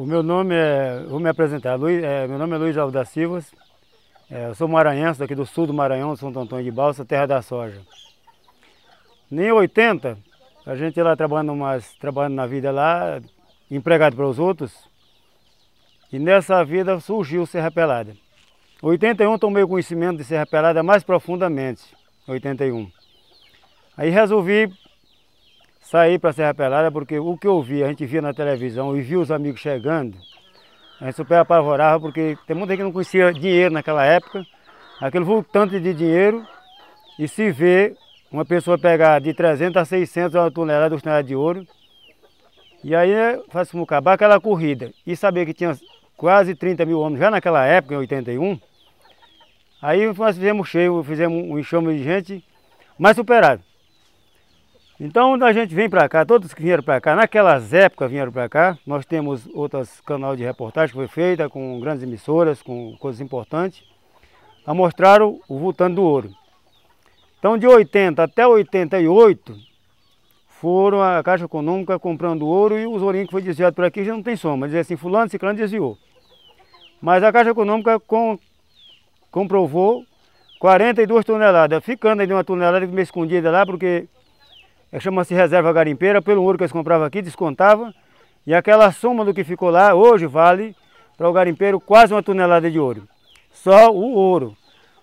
O meu nome é, vou me apresentar, Luiz, é, meu nome é Luiz Alves da Silva, é, eu sou maranhense, daqui do sul do Maranhão, Santo Antônio de Balsa, terra da soja. Nem 80, a gente lá trabalhando, umas, trabalhando na vida lá, empregado para os outros, e nessa vida surgiu Serra Pelada. 81 tomei o conhecimento de Serra Pelada mais profundamente, 81. Aí resolvi saí para Serra Pelada porque o que eu via, a gente via na televisão e via os amigos chegando, a gente super apavorava porque tem muita gente que não conhecia dinheiro naquela época, aquele voltante de dinheiro e se vê uma pessoa pegar de 300 a 600 uma tonelada, duas toneladas de ouro e aí né, faz como acabar aquela corrida e saber que tinha quase 30 mil homens já naquela época, em 81, aí nós fizemos cheio, fizemos um enxame de gente, mas superado. Então a gente vem para cá, todos que vieram para cá, naquelas épocas vieram para cá, nós temos outros canal de reportagem que foi feita com grandes emissoras, com coisas importantes, a mostrar o, o do Ouro. Então de 80 até 88 foram a Caixa Econômica comprando ouro e os ourinhos que foi desviado por aqui já não tem soma, dizer assim, fulano, ciclano desviou. Mas a Caixa Econômica com, comprovou 42 toneladas, ficando ali uma tonelada meio escondida lá, porque é chama-se reserva garimpeira, pelo ouro que eles compravam aqui, descontava. E aquela soma do que ficou lá, hoje vale para o garimpeiro quase uma tonelada de ouro. Só o ouro,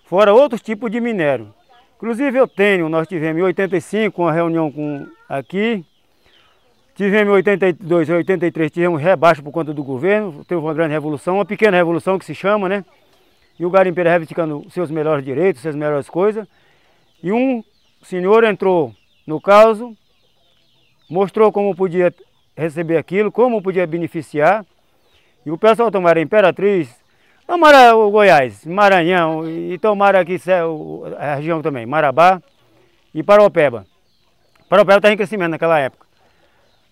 fora outros tipos de minério. Inclusive eu tenho, nós tivemos em 85 uma reunião com aqui, tivemos em 82 e 83 tivemos rebaixo por conta do governo, teve uma grande revolução, uma pequena revolução que se chama, né? E o garimpeiro reivindicando seus melhores direitos, suas melhores coisas. E um senhor entrou no caso, mostrou como podia receber aquilo, como podia beneficiar. E o pessoal tomara Imperatriz, tomara o Goiás, Maranhão e tomara aqui a região também, Marabá e Paropeba. Paropeba estava em crescimento naquela época.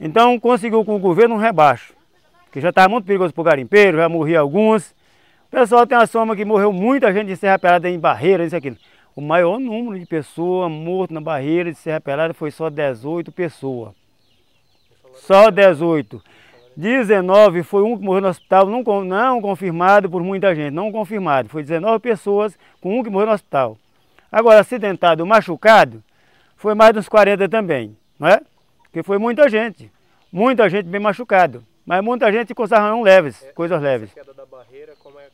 Então conseguiu com o governo um rebaixo, que já estava muito perigoso para o garimpeiro, já morria alguns. O pessoal tem a soma que morreu muita gente de Serra Pelada em barreiras, isso aquilo. O maior número de pessoas mortas na barreira de Serra Pelada foi só 18 pessoas. Só 18. 19 foi um que morreu no hospital, não, não confirmado por muita gente, não confirmado. Foi 19 pessoas com um que morreu no hospital. Agora, acidentado, machucado, foi mais uns 40 também, não é? Porque foi muita gente, muita gente bem machucado, mas muita gente com sarrão leves, é, coisas leves. A queda da barreira, como é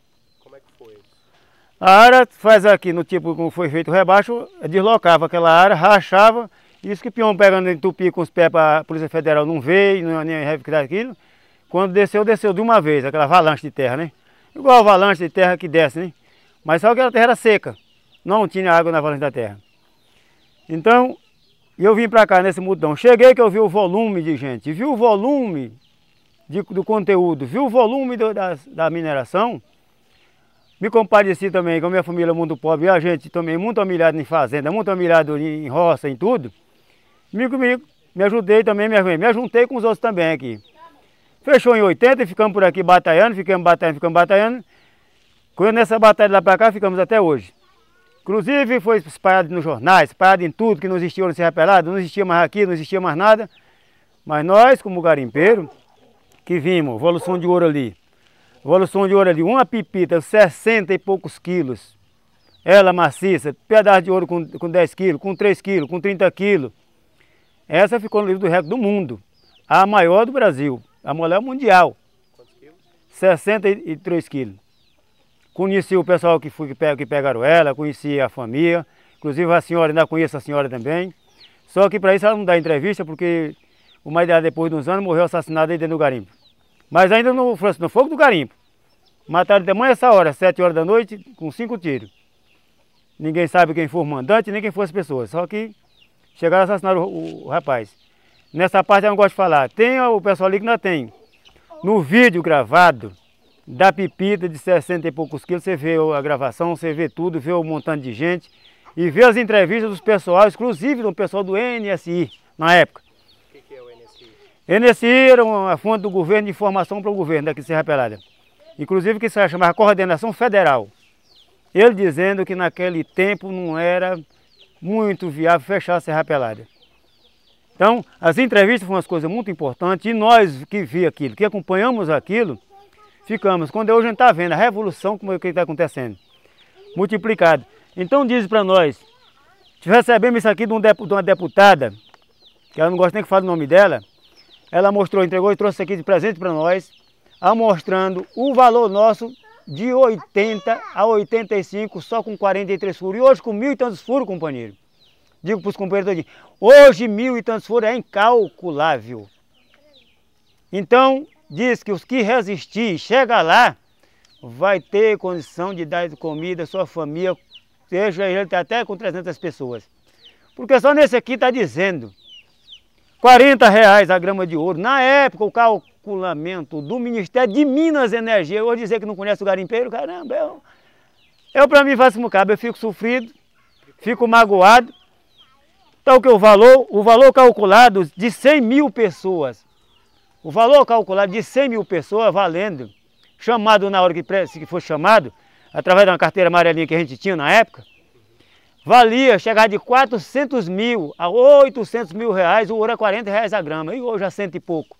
a área faz aqui, no tipo como foi feito o rebaixo, deslocava aquela área, rachava, isso que o peão pegando entupia com os pés para a Polícia Federal não veio, não é nem revirar aquilo. Quando desceu, desceu de uma vez, aquela avalanche de terra, né? Igual a avalanche de terra que desce, né? Mas só que a terra era seca, não tinha água na avalanche da terra. Então, eu vim para cá nesse mudão. Cheguei que eu vi o volume de gente, vi o volume de, do conteúdo, vi o volume do, da mineração, me compadeci também com a minha família mundo pobre, a gente também muito humilhado em fazenda, muito humilhado em roça, em tudo. Me, comigo, me ajudei também, me, me ajuntei com os outros também aqui. Fechou em 80 e ficamos por aqui batalhando, ficamos batalhando, ficamos batalhando. Quando nessa batalha lá para cá, ficamos até hoje. Inclusive foi espalhado nos jornais, espalhado em tudo que não existia no se Pelada, não existia mais aqui, não existia mais nada. Mas nós, como garimpeiro, que vimos, evolução de ouro ali, Evolução de ouro ali, uma pipita, 60 e poucos quilos. Ela maciça, pedaço de ouro com, com 10 quilos, com 3 quilos, com 30 quilos. Essa ficou no livro do recorde do mundo. A maior do Brasil, a mulher mundial. Quantos quilos? 63 quilos. Conheci o pessoal que, foi, que, pegaram ela, conheci a família. Inclusive a senhora, ainda conheço a senhora também. Só que para isso ela não dá entrevista, porque o mais dela, depois de uns anos, morreu assassinado aí dentro do garimpo. Mas ainda no, assim, no fogo do garimpo. Mataram de manhã essa hora, 7 horas da noite, com cinco tiros. Ninguém sabe quem foi o mandante, nem quem foi as pessoas. Só que chegaram a assassinar o, o, o rapaz. Nessa parte eu não gosto de falar. Tem o pessoal ali que não tem. No vídeo gravado da pepita de 60 e poucos quilos, você vê a gravação, você vê tudo, vê o montante de gente e vê as entrevistas dos pessoal, inclusive do pessoal do NSI na época. NSI era uma fonte do governo de informação para o governo daqui de Serra Pelada. Inclusive que se chamava Coordenação Federal. Ele dizendo que naquele tempo não era muito viável fechar a Serra Pelada. Então, as entrevistas foram uma coisa muito importante e nós que vi aquilo, que acompanhamos aquilo, ficamos. Quando é hoje a gente está vendo a revolução, como é que está acontecendo, multiplicado. Então diz para nós, recebemos isso aqui de, uma deputada, que ela não gosta nem que fale o nome dela, ela mostrou, entregou e trouxe aqui de presente para nós, amostrando o valor nosso de 80 a 85, só com 43 furos. E hoje com mil e tantos furos, companheiro. Digo para os companheiros hoje mil e tantos furos é incalculável. Então, diz que os que resistir chega lá, vai ter condição de dar comida à sua família, seja ele até com 300 pessoas. Porque só nesse aqui está dizendo 40 reais a grama de ouro. Na época, o calculamento do Ministério de Minas e Energia, eu dizer que não conhece o garimpeiro, caramba, eu, eu para mim faço mucaba, eu fico sofrido, fico magoado. Então que o valor, o valor calculado de 100 mil pessoas, o valor calculado de 100 mil pessoas valendo, chamado na hora que, que for chamado, através de uma carteira amarelinha que a gente tinha na época, valia, chegar de 400 mil a 800 mil reais, o ouro é a 40 reais a grama, e hoje a cento e pouco.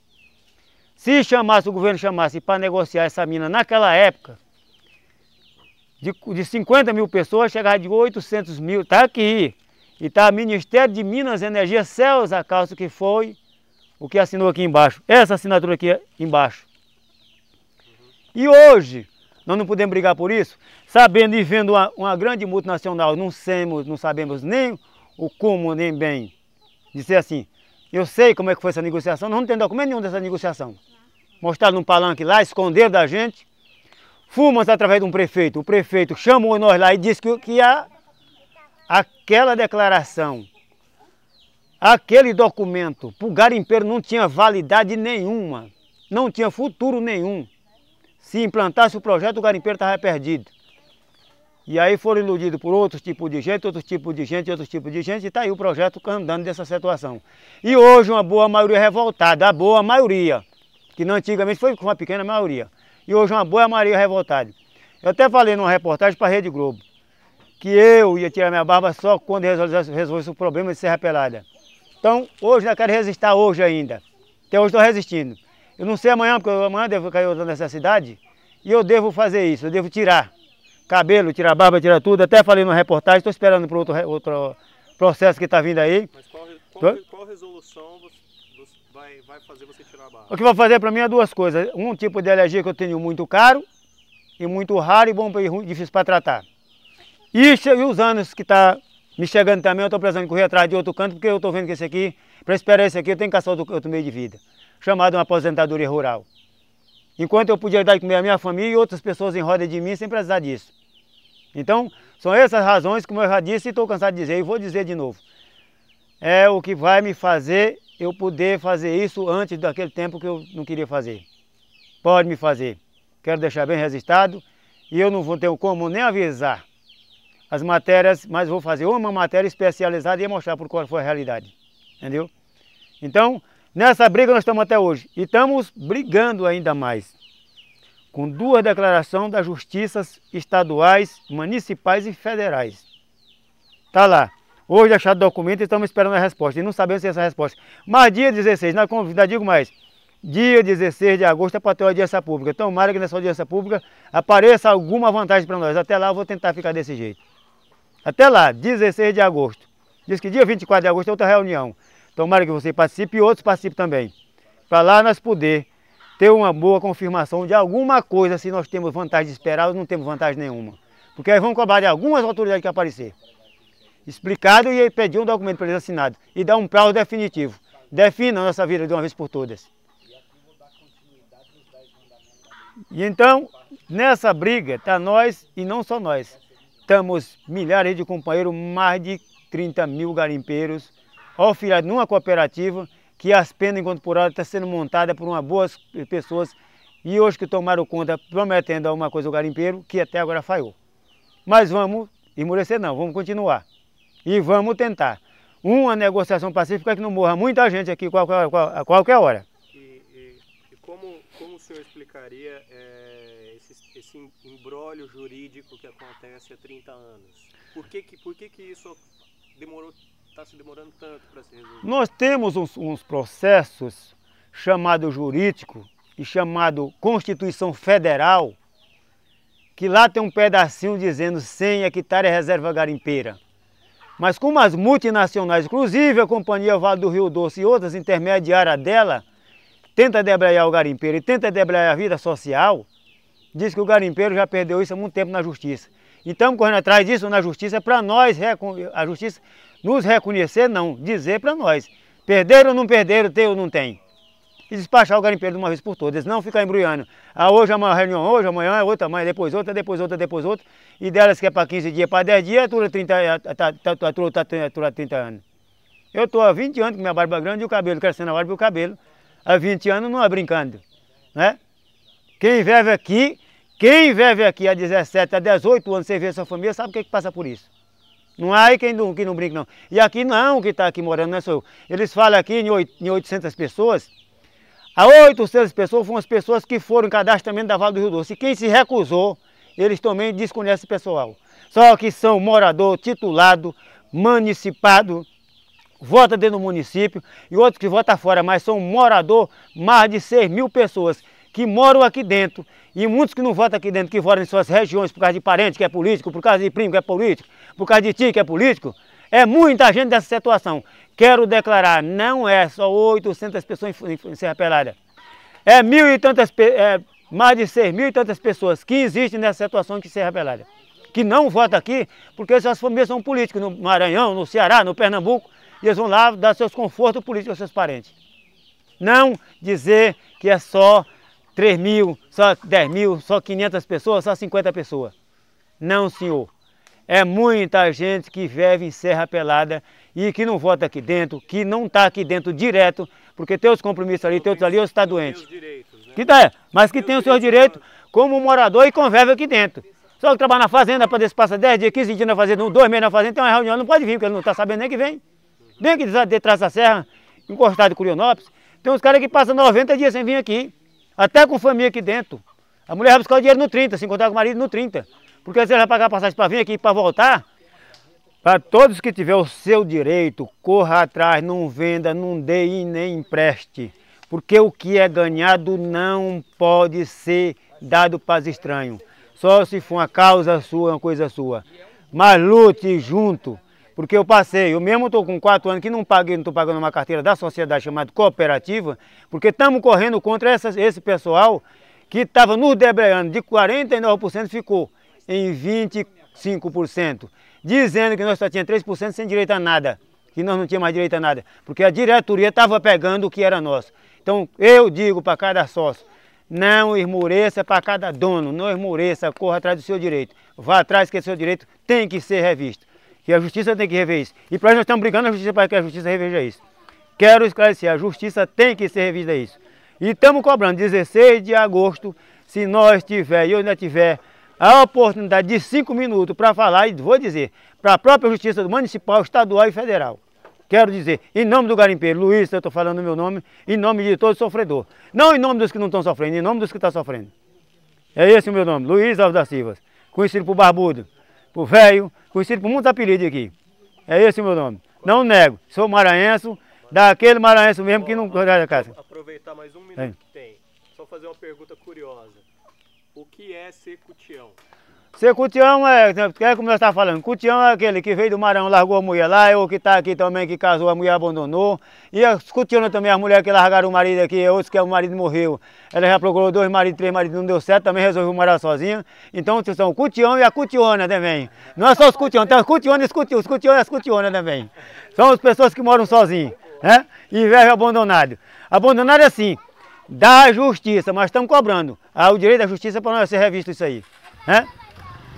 Se chamasse, o governo chamasse para negociar essa mina naquela época, de, de 50 mil pessoas, chegava de 800 mil, está aqui. E está Ministério de Minas, e Energia, Celso Calço, que foi o que assinou aqui embaixo. Essa assinatura aqui embaixo. E hoje, nós não podemos brigar por isso? Sabendo e vendo uma, uma grande multinacional, não sabemos, não sabemos nem o como, nem bem. Dizer assim, eu sei como é que foi essa negociação, nós não temos documento nenhum dessa negociação. Mostraram num palanque lá, esconderam da gente. Fumas através de um prefeito. O prefeito chamou nós lá e disse que, que a, aquela declaração, aquele documento, para o garimpeiro não tinha validade nenhuma, não tinha futuro nenhum. Se implantasse o projeto, o garimpeiro estava perdido. E aí foram iludidos por outros tipos de gente, outros tipos de gente, outros tipos de gente, e está aí o projeto andando dessa situação. E hoje uma boa maioria revoltada, a boa maioria, que não antigamente foi uma pequena maioria, e hoje uma boa maioria revoltada. Eu até falei numa reportagem para a Rede Globo, que eu ia tirar minha barba só quando resolvesse, o problema de Serra Pelada. Então, hoje eu quero resistir hoje ainda. Até hoje estou resistindo. Eu não sei amanhã, porque amanhã devo cair outra necessidade, e eu devo fazer isso, eu devo tirar cabelo, tira a barba, tira tudo. Até falei numa reportagem, estou esperando para outro, outro processo que está vindo aí. Mas qual, qual, qual resolução você, você vai, vai, fazer você tirar a barba? O que vai fazer para mim é duas coisas. Um tipo de alergia que eu tenho muito caro e muito raro e bom e difícil para tratar. Isso e os anos que está me chegando também, eu estou precisando correr atrás de outro canto, porque eu estou vendo que esse aqui, para esperar esse aqui, eu tenho que caçar outro, outro meio de vida, chamado uma aposentadoria rural. Enquanto eu podia dar de comer a minha família e outras pessoas em roda de mim sem precisar disso. Então, são essas razões, como eu já disse e estou cansado de dizer, e vou dizer de novo. É o que vai me fazer eu poder fazer isso antes daquele tempo que eu não queria fazer. Pode me fazer. Quero deixar bem registrado e eu não vou ter como nem avisar as matérias, mas vou fazer uma matéria especializada e mostrar por qual foi a realidade. Entendeu? Então, nessa briga nós estamos até hoje e estamos brigando ainda mais com duas declarações das justiças estaduais, municipais e federais. Tá lá. Hoje achado o documento e estamos esperando a resposta. E não sabemos se é essa resposta. Mas dia 16, na convida, digo mais. Dia 16 de agosto é para ter audiência pública. Tomara que nessa audiência pública apareça alguma vantagem para nós. Até lá eu vou tentar ficar desse jeito. Até lá, 16 de agosto. Diz que dia 24 de agosto é outra reunião. Tomara que você participe e outros participem também. Para lá nós poder ter uma boa confirmação de alguma coisa, se nós temos vantagem de esperar ou não temos vantagem nenhuma. Porque aí vão cobrar de algumas autoridades que aparecer. Explicado e pedir um documento para eles assinado e dar um prazo definitivo. Defina a nossa vida de uma vez por todas. E então, nessa briga, está nós e não só nós. Estamos milhares de companheiros, mais de 30 mil garimpeiros, auxiliados numa cooperativa que as penas incorporadas estão tá sendo montadas por uma boas pessoas e hoje que tomaram conta prometendo alguma coisa ao garimpeiro, que até agora falhou. Mas vamos emurecer não, vamos continuar. E vamos tentar. Uma negociação pacífica que não morra muita gente aqui a qualquer hora. E, e, e como, como o senhor explicaria é, esse, esse embrólio jurídico que acontece há 30 anos? Por que, que, por que, que isso demorou está se demorando tanto para se resolver? Nós temos uns, uns processos chamado jurídico e chamado Constituição Federal, que lá tem um pedacinho dizendo 100 hectares reserva garimpeira. Mas como as multinacionais, inclusive a Companhia Vale do Rio Doce e outras intermediárias dela, tenta debrear o garimpeiro e tenta debrear a vida social, diz que o garimpeiro já perdeu isso há muito tempo na justiça então estamos correndo atrás disso na justiça para nós, a justiça nos reconhecer, não, dizer para nós. Perderam ou não perderam, tem ou não tem. E despachar o garimpeiro de uma vez por todas, não ficar embrulhando. Ah, hoje é uma reunião, hoje, amanhã é outra, amanhã é depois outra, depois outra, depois outra. E delas que é para 15 dias, para 10 dias, atura 30, atura, tá, tá, tá, atura 30 anos. Eu estou há 20 anos com minha barba grande e o cabelo, crescendo a barba e o cabelo. Há 20 anos não é brincando, né? Quem vive aqui quem vive aqui há 17, há 18 anos, você a sua família, sabe o que, que passa por isso. Não há aí quem não, quem não brinca, não. E aqui não, que está aqui morando, não é só eu. Eles falam aqui em, 800 pessoas. A 800 pessoas foram as pessoas que foram em cadastramento da Vale do Rio Doce. E quem se recusou, eles também desconhecem o pessoal. Só que são morador, titulado, municipado, vota dentro do município e outros que votam fora, mas são morador, mais de 6 mil pessoas que moram aqui dentro e muitos que não votam aqui dentro, que votam em suas regiões por causa de parente que é político, por causa de primo que é político, por causa de tio que é político, é muita gente dessa situação. Quero declarar, não é só 800 pessoas em Serra Pelada. É mil e tantas, é, mais de 6 mil e tantas pessoas que existem nessa situação de Serra Pelada. Que não votam aqui, porque suas famílias são políticos no Maranhão, no Ceará, no Pernambuco, e eles vão lá dar seus confortos políticos aos seus parentes. Não dizer que é só 3 mil, só 10 mil, só 500 pessoas, só 50 pessoas. Não, senhor. É muita gente que vive em Serra Pelada e que não vota aqui dentro, que não está aqui dentro direto, porque tem os compromissos ali, tem outros ali, ou está doente. Né? Que tá, mas que tem os seus direitos como morador e convive aqui dentro. Só que trabalha na fazenda, para desse passa 10 dias, 15 dias na fazenda, dois meses na fazenda, tem uma reunião, não pode vir, porque ele não está sabendo nem que vem. Vem aqui detrás da serra, encostado de Curionópolis, tem uns caras que passam 90 dias sem vir aqui até com família aqui dentro. A mulher vai buscar o dinheiro no 30, se encontrar com o marido no 30. Porque você vai pagar a passagem para vir aqui e para voltar. Para todos que tiver o seu direito, corra atrás, não venda, não dê e nem empreste. Porque o que é ganhado não pode ser dado para estranhos. Só se for uma causa sua, uma coisa sua. Mas lute junto. Porque eu passei, eu mesmo estou com quatro anos que não paguei, não estou pagando uma carteira da sociedade chamada cooperativa, porque estamos correndo contra essas, esse pessoal que estava nos debreando, de 49% ficou em 25%, dizendo que nós só tinha 3% sem direito a nada, que nós não tínhamos mais direito a nada, porque a diretoria estava pegando o que era nosso. Então eu digo para cada sócio, não esmoreça para cada dono, não esmoreça, corra atrás do seu direito. Vá atrás que o é seu direito tem que ser revisto que a justiça tem que rever isso. E para nós estamos brigando a justiça para que a justiça reveja isso. Quero esclarecer, a justiça tem que ser revista isso. E estamos cobrando 16 de agosto, se nós tiver e eu ainda tiver a oportunidade de cinco minutos para falar, e vou dizer, para a própria justiça municipal, estadual e federal. Quero dizer, em nome do garimpeiro, Luiz, eu estou falando o meu nome, em nome de todo sofredor. Não em nome dos que não estão sofrendo, em nome dos que estão tá sofrendo. É esse o meu nome, Luiz Alves da Silva, conhecido por Barbudo por velho, conhecido por muitos apelidos aqui. É esse o meu nome. Não nego, sou maranhense, daquele maranhense mesmo que não a da casa. Aproveitar mais um minuto é. que tem, só fazer uma pergunta curiosa. O que é ser cutião? Ser cutião é, é como nós estávamos falando, cutião é aquele que veio do Maranhão, largou a mulher lá, é ou que está aqui também, que casou, a mulher abandonou. E as cutiona também, as mulheres que largaram o marido aqui, é outros que é, o marido morreu. Ela já procurou dois maridos, três maridos, não deu certo, também resolveu morar sozinha. Então são cutião e a cutiona também. Não é só os cutião, tem as cutiões e os cutiões, os cutiões e as cutionas também. São as pessoas que moram sozinhas, né? E velho abandonado. Abandonado é assim, dá justiça, mas estamos cobrando. Há ah, o direito da justiça para nós ser revisto isso aí, né?